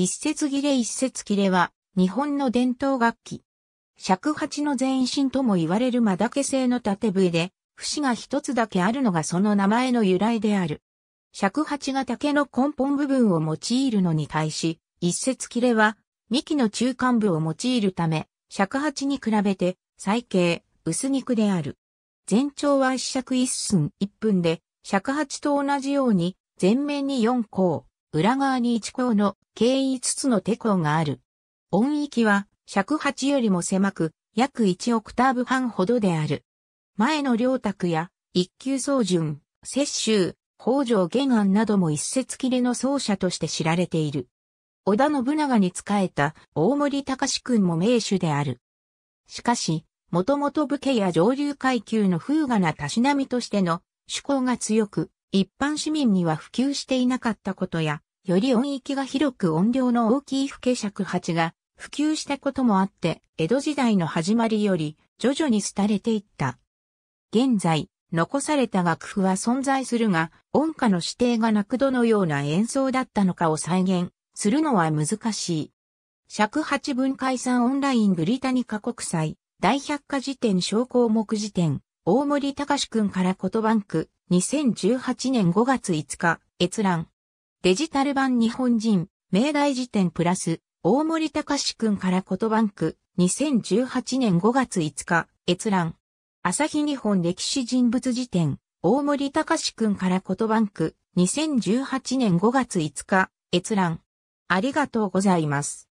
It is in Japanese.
一節切れ一節切れは、日本の伝統楽器。尺八の前身とも言われる間だけ製の縦笛で、節が一つだけあるのがその名前の由来である。尺八が竹の根本部分を用いるのに対し、一節切れは、幹の中間部を用いるため、尺八に比べて、最軽、薄肉である。全長は一尺一寸一分で、尺八と同じように、前面に4項、裏側に1項の経緯5つの手口がある。音域は尺8よりも狭く、約1オクターブ半ほどである。前の両卓や、一級宗順、雪舟、北条玄安なども一節切れの奏者として知られている。織田信長に仕えた大森隆君も名手である。しかし、もともと武家や上流階級の風雅なたしなみとしての趣向が強く、一般市民には普及していなかったことや、より音域が広く音量の大きい不景尺八が普及したこともあって、江戸時代の始まりより徐々に廃れていった。現在、残された楽譜は存在するが、音歌の指定がなくどのような演奏だったのかを再現するのは難しい。尺八分解散オンラインブリタニカ国際大百科辞典小項目辞典大森隆君から言葉ンク、2018年5月5日閲覧デジタル版日本人、明大辞典プラス、大森隆史君からとばんく、2018年5月5日、閲覧。朝日日本歴史人物辞典、大森隆史君からとばんく、2018年5月5日、閲覧。ありがとうございます。